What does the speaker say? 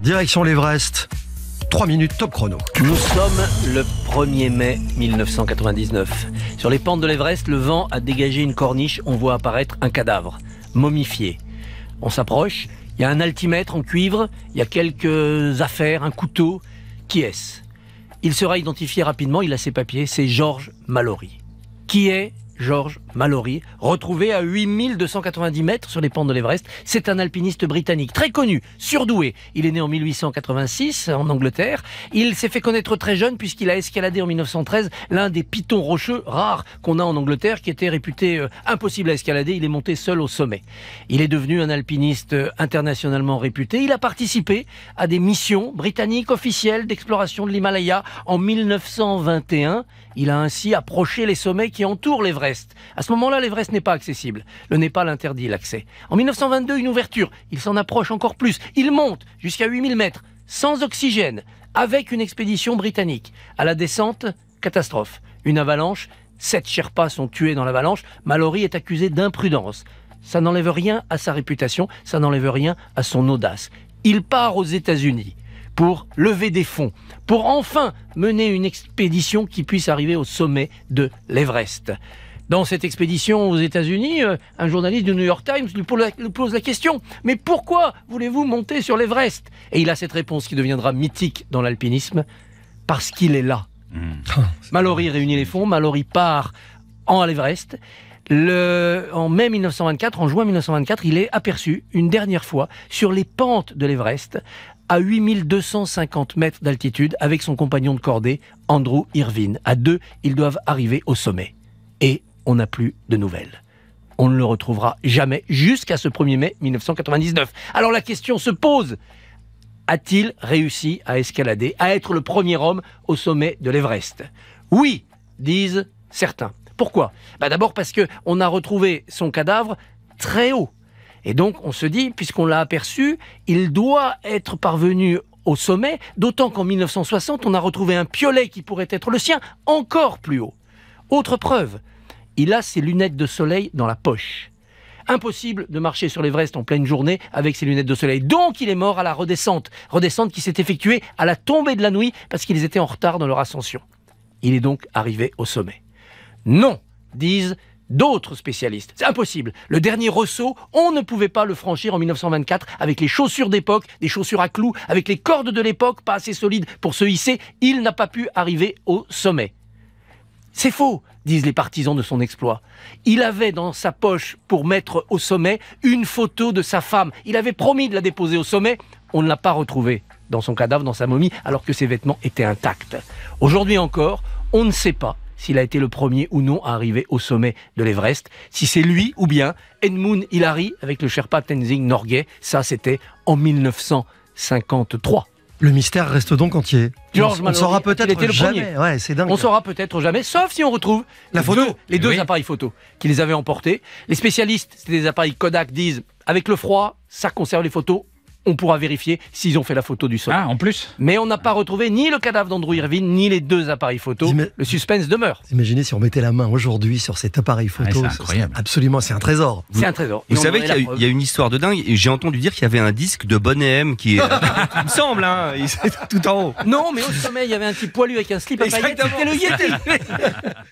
Direction l'Everest. 3 minutes top chrono. Nous sommes le 1er mai 1999. Sur les pentes de l'Everest, le vent a dégagé une corniche. On voit apparaître un cadavre, momifié. On s'approche. Il y a un altimètre en cuivre. Il y a quelques affaires, un couteau. Qui est-ce Il sera identifié rapidement. Il a ses papiers. C'est Georges Mallory. Qui est George Mallory, retrouvé à 8290 mètres sur les pentes de l'Everest. C'est un alpiniste britannique très connu, surdoué. Il est né en 1886 en Angleterre. Il s'est fait connaître très jeune puisqu'il a escaladé en 1913 l'un des pitons rocheux rares qu'on a en Angleterre qui était réputé euh, impossible à escalader. Il est monté seul au sommet. Il est devenu un alpiniste euh, internationalement réputé. Il a participé à des missions britanniques officielles d'exploration de l'Himalaya en 1921. Il a ainsi approché les sommets qui entourent l'Everest à ce moment-là, l'Everest n'est pas accessible. Le Népal interdit l'accès. En 1922, une ouverture. Il s'en approche encore plus. Il monte jusqu'à 8000 mètres, sans oxygène, avec une expédition britannique. À la descente, catastrophe. Une avalanche. Sept Sherpas sont tués dans l'avalanche. Mallory est accusé d'imprudence. Ça n'enlève rien à sa réputation, ça n'enlève rien à son audace. Il part aux États-Unis pour lever des fonds, pour enfin mener une expédition qui puisse arriver au sommet de l'Everest dans cette expédition aux États-Unis, euh, un journaliste du New York Times lui pose la, question Mais pourquoi voulez-vous monter sur l'Everest Et il a cette réponse qui deviendra mythique dans l'alpinisme parce qu'il est là. Hmm. Mallory réunit les fonds, Mallory part en l'Everest. Le, en mai 1924, en juin 1924, il est aperçu une dernière fois sur les pentes de l'Everest à 8250 mètres d'altitude avec son compagnon de cordée, Andrew Irvine. À deux, ils doivent arriver au sommet. Et on n'a plus de nouvelles. On ne le retrouvera jamais jusqu'à ce 1er mai 1999. Alors la question se pose, a-t-il réussi à escalader, à être le premier homme au sommet de l'Everest Oui, disent certains. Pourquoi bah D'abord parce qu'on a retrouvé son cadavre très haut. Et donc on se dit, puisqu'on l'a aperçu, il doit être parvenu au sommet, d'autant qu'en 1960, on a retrouvé un piolet qui pourrait être le sien encore plus haut. Autre preuve, il a ses lunettes de soleil dans la poche. Impossible de marcher sur l'Everest en pleine journée avec ses lunettes de soleil. Donc il est mort à la redescente, redescente qui s'est effectuée à la tombée de la nuit parce qu'ils étaient en retard dans leur ascension. Il est donc arrivé au sommet. Non, disent d'autres spécialistes. C'est impossible. Le dernier ressaut, on ne pouvait pas le franchir en 1924 avec les chaussures d'époque, des chaussures à clous, avec les cordes de l'époque pas assez solides pour se hisser. Il n'a pas pu arriver au sommet. C'est faux disent les partisans de son exploit. Il avait dans sa poche, pour mettre au sommet, une photo de sa femme. Il avait promis de la déposer au sommet. On ne l'a pas retrouvée dans son cadavre, dans sa momie, alors que ses vêtements étaient intacts. Aujourd'hui encore, on ne sait pas s'il a été le premier ou non à arriver au sommet de l'Everest, si c'est lui ou bien Edmund Hillary avec le Sherpa Tenzing Norgay. Ça, c'était en 1953. Le mystère reste donc entier. on, ne saura peut-être jamais. On saura peut-être jamais, sauf si on retrouve la les photo. Deux, les deux appareils photo qui les avaient emportés. Les spécialistes, c'est des appareils Kodak, disent avec le froid, ça conserve les photos on pourra vérifier s'ils ont fait la photo du sol. Ah, en plus Mais on n'a pas retrouvé ni le cadavre d'Andrew Irvine, ni les deux appareils photo. le suspense demeure. Imaginez si on mettait la main aujourd'hui sur cet appareil ah, photo. c'est incroyable. Absolument, c'est un trésor. C'est un trésor. Vous, savez qu'il y, a une histoire de dingue. J'ai entendu dire qu'il y avait un disque de Bonnet qui il me semble, hein, tout en haut. Non, mais au sommet, il y avait un petit poilu avec un slip à paillettes. C'était le